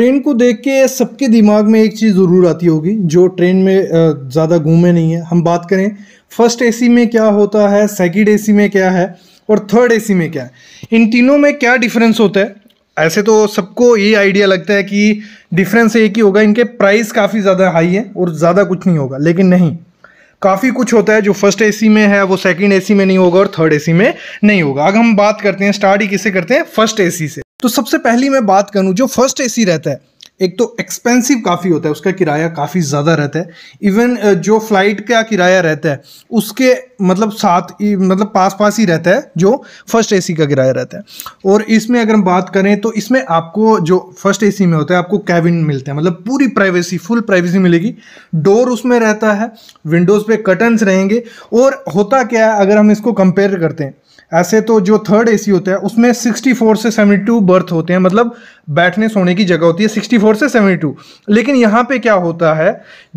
train को देख के सबके दिमाग में एक चीज़ ज़रूर आती होगी जो ट्रेन में ज़्यादा घूमे नहीं है हम बात करें फर्स्ट एसी में क्या होता है सेकंड एसी में क्या है और थर्ड एसी में क्या है इन तीनों में क्या डिफरेंस होता है ऐसे तो सबको ये आइडिया लगता है कि डिफरेंस एक ही होगा इनके प्राइस काफ़ी ज़्यादा हाई है और ज़्यादा कुछ नहीं होगा लेकिन नहीं काफ़ी कुछ होता है जो फर्स्ट एसी में है वो सेकंड एसी में नहीं होगा और थर्ड एसी में नहीं होगा अगर हम बात करते हैं स्टार्ट ही किसे करते हैं फर्स्ट एसी से तो सबसे पहली मैं बात करूँ जो फर्स्ट एसी रहता है एक तो एक्सपेंसिव काफ़ी होता है उसका किराया काफ़ी ज़्यादा रहता है इवन जो फ्लाइट का किराया रहता है उसके मतलब साथ ही मतलब पास पास ही रहता है जो फर्स्ट एसी का किराया रहता है और इसमें अगर हम बात करें तो इसमें आपको जो फर्स्ट एसी में होता है आपको कैबिन मिलते हैं मतलब पूरी प्राइवेसी फुल प्राइवेसी मिलेगी डोर उसमें रहता है विंडोज़ पे कटन्स रहेंगे और होता क्या है अगर हम इसको कंपेयर करते हैं ऐसे तो जो थर्ड एसी होता है उसमें 64 से 72 बर्थ होते हैं मतलब बैठने सोने की जगह होती है 64 से 72 लेकिन यहाँ पे क्या होता है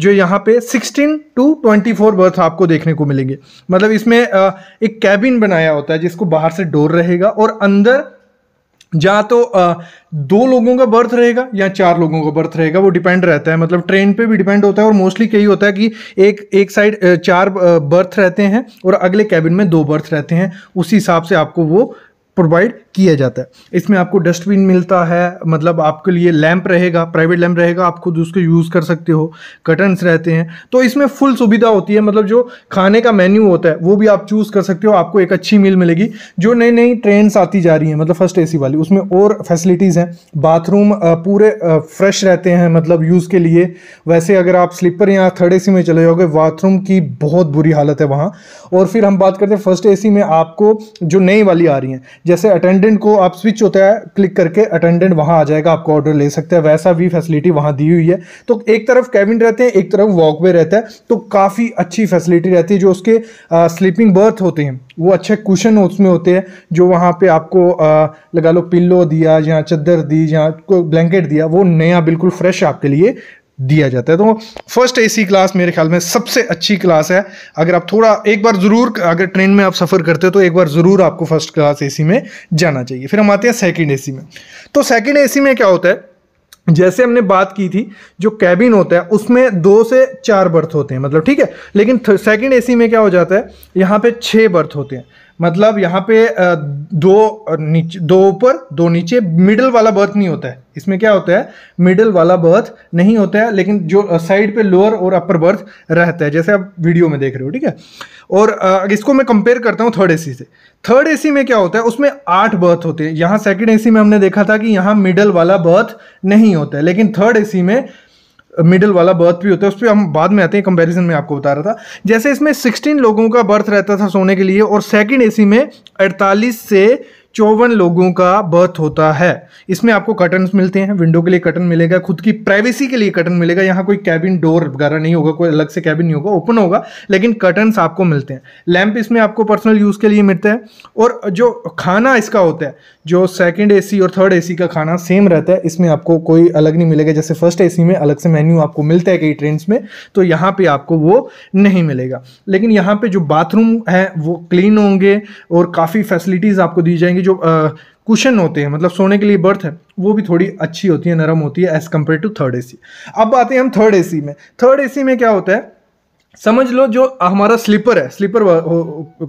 जो यहाँ पे 16 टू 24 बर्थ आपको देखने को मिलेंगे मतलब इसमें एक कैबिन बनाया होता है जिसको बाहर से डोर रहेगा और अंदर जहाँ तो दो लोगों का बर्थ रहेगा या चार लोगों का बर्थ रहेगा वो डिपेंड रहता है मतलब ट्रेन पे भी डिपेंड होता है और मोस्टली यही होता है कि एक एक साइड चार बर्थ रहते हैं और अगले कैबिन में दो बर्थ रहते हैं उसी हिसाब से आपको वो प्रोवाइड किया जाता है इसमें आपको डस्टबिन मिलता है मतलब आपके लिए लैंप रहेगा प्राइवेट लैंप रहेगा आप खुद उसको यूज़ कर सकते हो कर्टन्स रहते हैं तो इसमें फुल सुविधा होती है मतलब जो खाने का मेन्यू होता है वो भी आप चूज़ कर सकते हो आपको एक अच्छी मील मिलेगी जो नई नई ट्रेन्स आती जा रही हैं मतलब फर्स्ट ए वाली उसमें और फैसिलिटीज़ हैं बाथरूम पूरे फ्रेश रहते हैं मतलब यूज़ के लिए वैसे अगर आप स्लीपर या थर्ड ए में चले जाओगे बाथरूम की बहुत बुरी हालत है वहाँ और फिर हम बात करते हैं फर्स्ट ए में आपको जो नई वाली आ रही हैं जैसे अटेंड अटेंडेंट को आप स्विच होता है क्लिक करके अटेंडेंट वहां आ जाएगा आपको ऑर्डर ले सकते हैं वैसा भी फैसिलिटी वहाँ दी हुई है तो एक तरफ कैबिन रहते हैं एक तरफ वॉकवे रहता है तो काफ़ी अच्छी फैसिलिटी रहती है जो उसके स्लीपिंग बर्थ होते हैं वो अच्छे कुशन उसमें होते हैं जो वहाँ पे आपको आ, लगा लो पिल्लो दिया या चद्दर दी या कोई ब्लैंकेट दिया वो नया बिल्कुल फ्रेश आपके लिए दिया जाता है तो फर्स्ट एसी क्लास मेरे ख्याल में सबसे अच्छी क्लास है अगर आप थोड़ा एक बार ज़रूर अगर ट्रेन में आप सफ़र करते हो तो एक बार ज़रूर आपको फर्स्ट क्लास एसी में जाना चाहिए फिर हम आते हैं सेकंड एसी में तो सेकंड एसी में क्या होता है जैसे हमने बात की थी जो कैबिन होता है उसमें दो से चार बर्थ होते हैं मतलब ठीक है लेकिन ए सी में क्या हो जाता है यहाँ पे छः बर्थ होते हैं मतलब यहाँ पे दो नीचे दो ऊपर दो नीचे मिडल वाला बर्थ नहीं होता है इसमें क्या होता है मिडल वाला बर्थ नहीं होता है लेकिन जो साइड पे लोअर और अपर बर्थ रहता है जैसे आप वीडियो में देख रहे हो ठीक है और इसको मैं कंपेयर करता हूँ थर्ड एसी से थर्ड एसी में क्या होता है उसमें आठ बर्थ होते हैं यहाँ सेकेंड ए में हमने देखा था कि यहाँ मिडल वाला बर्थ नहीं होता है लेकिन थर्ड ए में मिडिल वाला बर्थ भी होता है उस पर हम बाद में आते हैं कंपैरिजन में आपको बता रहा था जैसे इसमें 16 लोगों का बर्थ रहता था सोने के लिए और सेकंड एसी में 48 से चौवन लोगों का बर्थ होता है इसमें आपको कर्टन मिलते हैं विंडो के लिए कर्टन मिलेगा खुद की प्राइवेसी के लिए कर्टन मिलेगा यहाँ कोई कैबिन डोर वगैरह नहीं होगा कोई अलग से कैबिन नहीं होगा ओपन होगा लेकिन कर्टन आपको मिलते हैं लैंप इसमें आपको पर्सनल यूज़ के लिए मिलता है और जो खाना इसका होता है जो सेकेंड ए और थर्ड ए का खाना सेम रहता है इसमें आपको कोई अलग नहीं मिलेगा जैसे फर्स्ट ए में अलग से मेन्यू आपको मिलता है कई ट्रेन में तो यहाँ पर आपको वो नहीं मिलेगा लेकिन यहाँ पर जो बाथरूम है वो क्लीन होंगे और काफ़ी फैसिलिटीज़ आपको दी जाएंगी जो कुशन होते हैं मतलब सोने के लिए बर्थ है वो भी थोड़ी अच्छी होती है नरम होती है as compare to third A अब आते हैं हम थर्ड ए में थर्ड ए में क्या होता है समझ लो जो हमारा स्लीपर है स्लीपर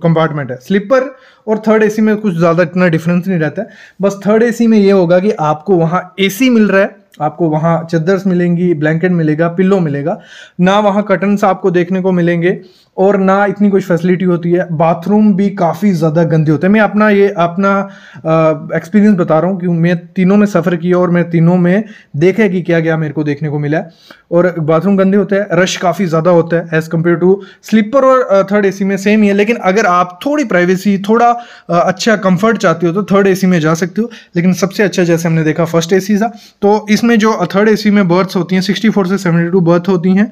कंपार्टमेंट है स्लीपर और थर्ड एसी में कुछ ज़्यादा इतना डिफरेंस नहीं रहता है बस थर्ड एसी में ये होगा कि आपको वहाँ एसी मिल रहा है आपको वहाँ चद्दर्स मिलेंगी ब्लैंकेट मिलेगा पिल्लो मिलेगा ना वहाँ कर्टन्स आपको देखने को मिलेंगे और ना इतनी कुछ फैसिलिटी होती है बाथरूम भी काफ़ी ज़्यादा गंदे होते हैं मैं अपना ये अपना एक्सपीरियंस बता रहा हूँ कि मैं तीनों में सफ़र किया और मैं तीनों में देखे कि क्या क्या मेरे को देखने को मिला है और बाथरूम गंदे होते हैं रश काफ़ी ज़्यादा होता है एज़ कम्पेयर टू स्लीपर और थर्ड ए में सेम ही है लेकिन अगर आप थोड़ी प्राइवेसी थोड़ा अच्छा कम्फर्ट चाहते हो तो थर्ड ए में जा सकते हो लेकिन सबसे अच्छा जैसे हमने देखा फर्स्ट ए था तो इस इसमें जो थर्ड एसी में बर्थ्स होती हैं 64 से 72 बर्थ होती हैं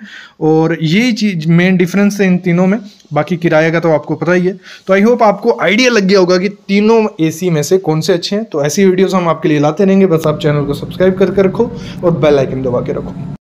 और यही चीज़ मेन डिफरेंस है इन तीनों में बाकी किराए का तो आपको पता ही है तो आई होप आपको आइडिया लग गया होगा कि तीनों एसी में से कौन से अच्छे हैं तो ऐसी वीडियोस हम आपके लिए लाते रहेंगे बस आप चैनल को सब्सक्राइब करके रखो और बेलाइकन दबा के रखो